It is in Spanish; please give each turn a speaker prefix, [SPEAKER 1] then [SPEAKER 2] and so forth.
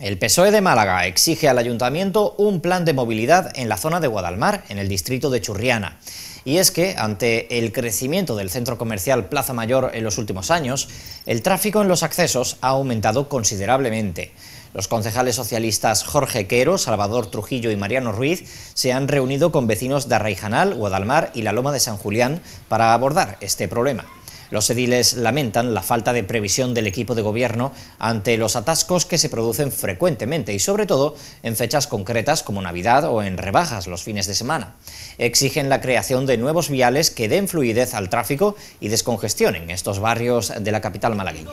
[SPEAKER 1] El PSOE de Málaga exige al ayuntamiento un plan de movilidad en la zona de Guadalmar, en el distrito de Churriana. Y es que, ante el crecimiento del centro comercial Plaza Mayor en los últimos años, el tráfico en los accesos ha aumentado considerablemente. Los concejales socialistas Jorge Quero, Salvador Trujillo y Mariano Ruiz se han reunido con vecinos de Arraijanal, Guadalmar y la Loma de San Julián para abordar este problema. Los ediles lamentan la falta de previsión del equipo de gobierno ante los atascos que se producen frecuentemente y sobre todo en fechas concretas como Navidad o en rebajas los fines de semana. Exigen la creación de nuevos viales que den fluidez al tráfico y descongestionen estos barrios de la capital malagueña.